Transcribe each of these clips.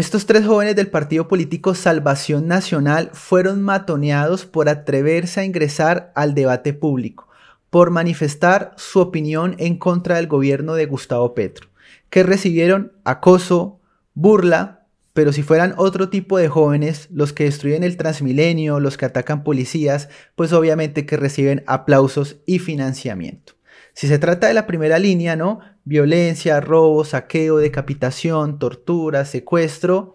Estos tres jóvenes del partido político Salvación Nacional fueron matoneados por atreverse a ingresar al debate público, por manifestar su opinión en contra del gobierno de Gustavo Petro, que recibieron acoso, burla, pero si fueran otro tipo de jóvenes, los que destruyen el Transmilenio, los que atacan policías, pues obviamente que reciben aplausos y financiamiento. Si se trata de la primera línea, ¿no? violencia, robo, saqueo, decapitación, tortura, secuestro.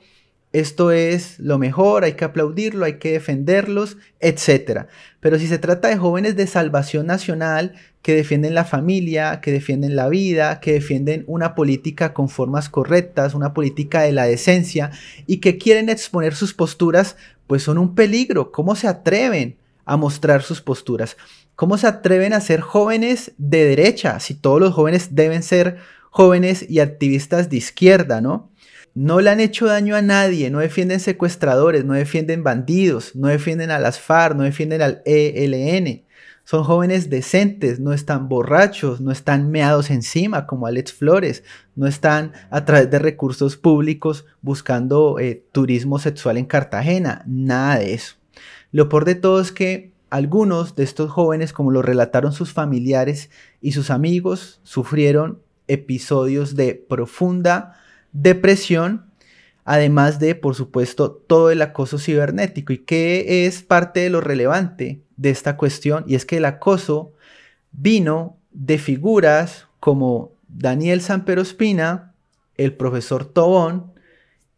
Esto es lo mejor, hay que aplaudirlo, hay que defenderlos, etc. Pero si se trata de jóvenes de salvación nacional que defienden la familia, que defienden la vida, que defienden una política con formas correctas, una política de la decencia y que quieren exponer sus posturas, pues son un peligro. ¿Cómo se atreven? a mostrar sus posturas. ¿Cómo se atreven a ser jóvenes de derecha si todos los jóvenes deben ser jóvenes y activistas de izquierda, ¿no? No le han hecho daño a nadie, no defienden secuestradores, no defienden bandidos, no defienden a las FARC, no defienden al ELN. Son jóvenes decentes, no están borrachos, no están meados encima como Alex Flores, no están a través de recursos públicos buscando eh, turismo sexual en Cartagena, nada de eso. Lo por de todo es que algunos de estos jóvenes, como lo relataron sus familiares y sus amigos, sufrieron episodios de profunda depresión, además de, por supuesto, todo el acoso cibernético. ¿Y que es parte de lo relevante de esta cuestión? Y es que el acoso vino de figuras como Daniel Sanperospina, el profesor Tobón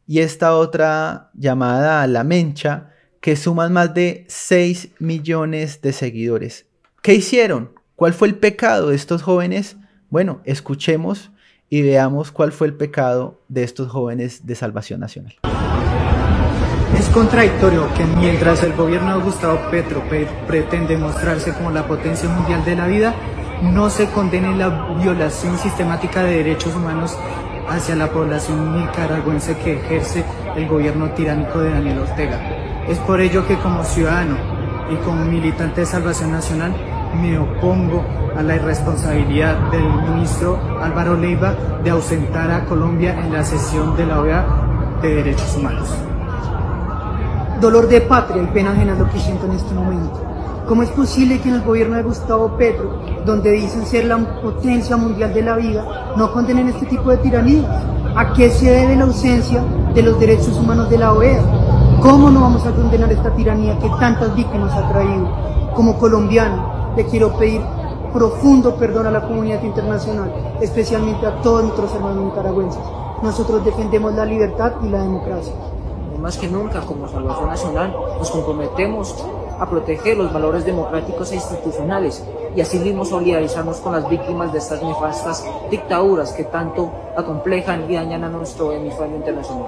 y esta otra llamada La Mencha, que suman más de 6 millones de seguidores. ¿Qué hicieron? ¿Cuál fue el pecado de estos jóvenes? Bueno, escuchemos y veamos cuál fue el pecado de estos jóvenes de Salvación Nacional. Es contradictorio que mientras el gobierno de Gustavo Petro pretende mostrarse como la potencia mundial de la vida, no se condene la violación sistemática de derechos humanos hacia la población nicaragüense que ejerce el gobierno tiránico de Daniel Ortega. Es por ello que como ciudadano y como militante de Salvación Nacional me opongo a la irresponsabilidad del ministro Álvaro Leiva de ausentar a Colombia en la sesión de la OEA de Derechos Humanos. Dolor de patria y pena ajena lo que siento en este momento. ¿Cómo es posible que en el gobierno de Gustavo Petro, donde dicen ser la potencia mundial de la vida, no condenen este tipo de tiranía? ¿A qué se debe la ausencia de los derechos humanos de la OEA? ¿Cómo no vamos a condenar esta tiranía que tantas víctimas ha traído? Como colombiano, le quiero pedir profundo perdón a la comunidad internacional, especialmente a todos nuestros hermanos nicaragüenses. Nosotros defendemos la libertad y la democracia. Más que nunca, como Salvación Nacional, nos comprometemos a proteger los valores democráticos e institucionales y así mismo solidarizarnos con las víctimas de estas nefastas dictaduras que tanto acomplejan y dañan a nuestro hemisferio internacional.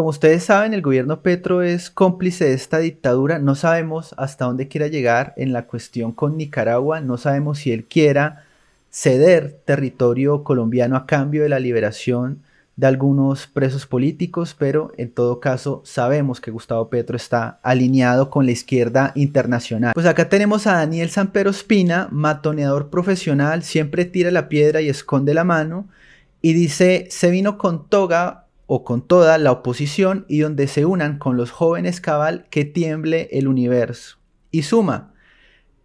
Como ustedes saben, el gobierno Petro es cómplice de esta dictadura. No sabemos hasta dónde quiera llegar en la cuestión con Nicaragua. No sabemos si él quiera ceder territorio colombiano a cambio de la liberación de algunos presos políticos, pero en todo caso sabemos que Gustavo Petro está alineado con la izquierda internacional. Pues acá tenemos a Daniel Sampero Espina, matoneador profesional, siempre tira la piedra y esconde la mano, y dice, se vino con toga o con toda la oposición y donde se unan con los jóvenes cabal que tiemble el universo. Y suma,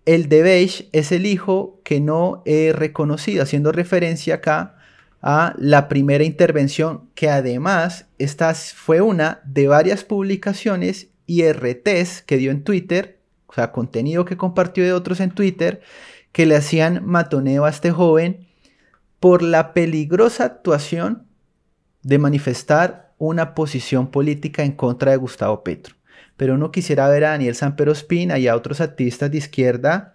el de Beige es el hijo que no he reconocido, haciendo referencia acá a la primera intervención que además esta fue una de varias publicaciones y RTs que dio en Twitter, o sea, contenido que compartió de otros en Twitter, que le hacían matoneo a este joven por la peligrosa actuación de manifestar una posición política en contra de Gustavo Petro. Pero uno quisiera ver a Daniel Samperospina y a otros activistas de izquierda,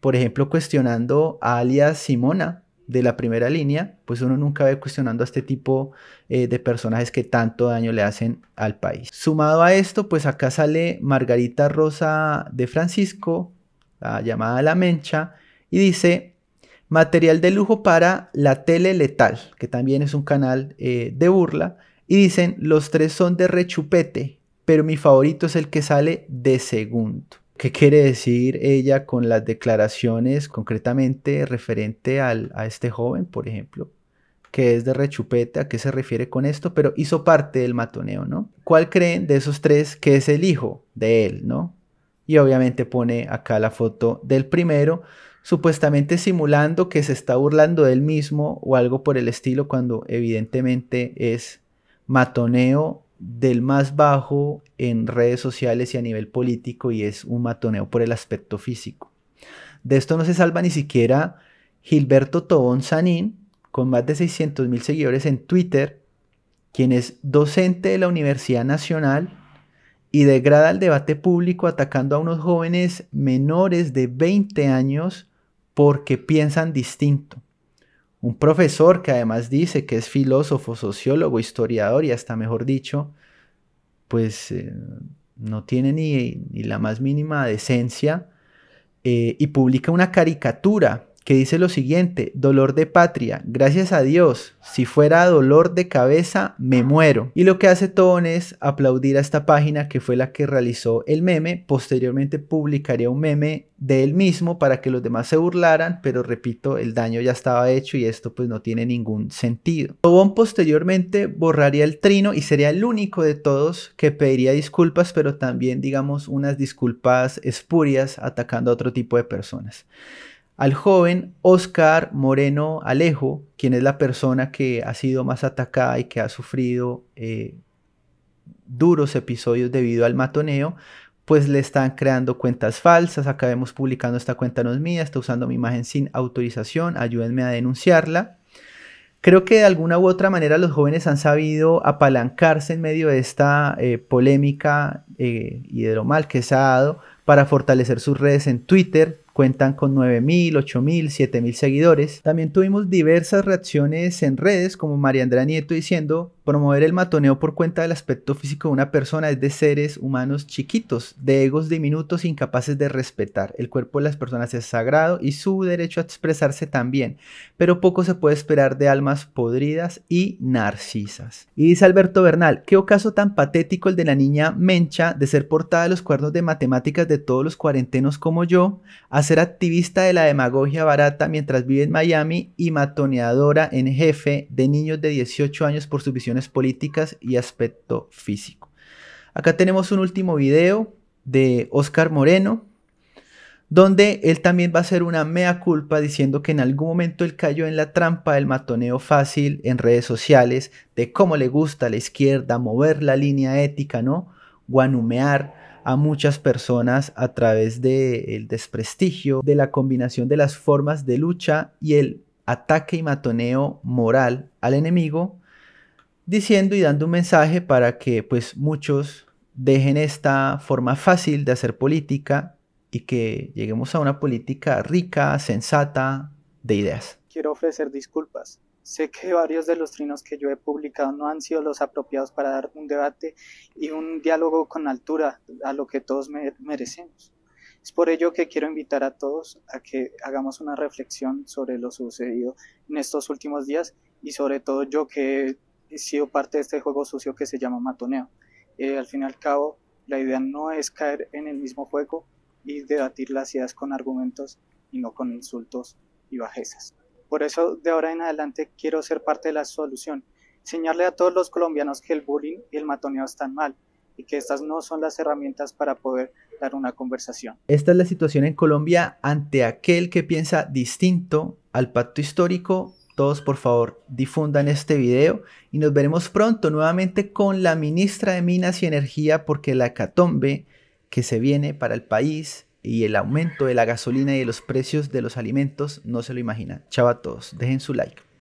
por ejemplo, cuestionando a alias Simona de la primera línea, pues uno nunca ve cuestionando a este tipo eh, de personajes que tanto daño le hacen al país. Sumado a esto, pues acá sale Margarita Rosa de Francisco, la llamada La Mencha, y dice, material de lujo para la tele letal, que también es un canal eh, de burla. Y dicen, los tres son de rechupete, pero mi favorito es el que sale de segundo. ¿Qué quiere decir ella con las declaraciones concretamente referente a este joven, por ejemplo? Que es de rechupete, ¿a qué se refiere con esto? Pero hizo parte del matoneo, ¿no? ¿Cuál creen de esos tres que es el hijo de él, ¿no? Y obviamente pone acá la foto del primero, supuestamente simulando que se está burlando de él mismo o algo por el estilo, cuando evidentemente es matoneo del más bajo en redes sociales y a nivel político y es un matoneo por el aspecto físico. De esto no se salva ni siquiera Gilberto Tobón Sanín, con más de 600 mil seguidores en Twitter, quien es docente de la Universidad Nacional y degrada el debate público atacando a unos jóvenes menores de 20 años porque piensan distinto. Un profesor que además dice que es filósofo, sociólogo, historiador y hasta mejor dicho, pues eh, no tiene ni, la más mínima decencia eh, y publica una caricatura que dice lo siguiente, dolor de patria, gracias a Dios, si fuera dolor de cabeza, me muero. Y lo que hace Tobón es aplaudir a esta página que fue la que realizó el meme, posteriormente publicaría un meme de él mismo para que los demás se burlaran, pero repito, el daño ya estaba hecho y esto pues no tiene ningún sentido. Tobón posteriormente borraría el trino y sería el único de todos que pediría disculpas, pero también digamos unas disculpas espurias atacando a otro tipo de personas al joven Oscar Moreno Alejo, quien es la persona que ha sido más atacada y que ha sufrido eh, duros episodios debido al matoneo, pues le están creando cuentas falsas. acabemos publicando esta cuenta no es mía, está usando mi imagen sin autorización, ayúdenme a denunciarla. Creo que de alguna u otra manera los jóvenes han sabido apalancarse en medio de esta eh, polémica eh, y de lo mal que se ha dado para fortalecer sus redes en Twitter, cuentan con 9.000, 8.000, 7.000 seguidores. También tuvimos diversas reacciones en redes como María Andrea Nieto diciendo Promover el matoneo por cuenta del aspecto físico de una persona es de seres humanos chiquitos, de egos diminutos e incapaces de respetar. El cuerpo de las personas es sagrado y su derecho a expresarse también, pero poco se puede esperar de almas podridas y narcisas. Y dice Alberto Bernal, qué ocaso tan patético el de la niña Mencha de ser portada de los cuernos de matemáticas de todos los cuarentenos como yo, a ser activista de la demagogia barata mientras vive en Miami y matoneadora en jefe de niños de 18 años por sus visiones políticas y aspecto físico. Acá tenemos un último video de Oscar Moreno, donde él también va a hacer una mea culpa diciendo que en algún momento él cayó en la trampa del matoneo fácil en redes sociales, de cómo le gusta a la izquierda mover la línea ética, ¿no? Guanumear a muchas personas a través del desprestigio, de la combinación de las formas de lucha y el ataque y matoneo moral al enemigo diciendo y dando un mensaje para que pues muchos dejen esta forma fácil de hacer política y que lleguemos a una política rica, sensata, de ideas. Quiero ofrecer disculpas. Sé que varios de los trinos que yo he publicado no han sido los apropiados para dar un debate y un diálogo con altura a lo que todos merecemos. Es por ello que quiero invitar a todos a que hagamos una reflexión sobre lo sucedido en estos últimos días y sobre todo yo que sido parte de este juego sucio que se llama matoneo. Eh, al fin y al cabo, la idea no es caer en el mismo juego y debatir las ideas con argumentos y no con insultos y bajezas. Por eso, de ahora en adelante, quiero ser parte de la solución. enseñarle a todos los colombianos que el bullying y el matoneo están mal y que estas no son las herramientas para poder dar una conversación. Esta es la situación en Colombia ante aquel que piensa distinto al pacto histórico todos por favor difundan este video y nos veremos pronto nuevamente con la ministra de Minas y Energía porque la catombe que se viene para el país y el aumento de la gasolina y de los precios de los alimentos no se lo imaginan. chava a todos, dejen su like.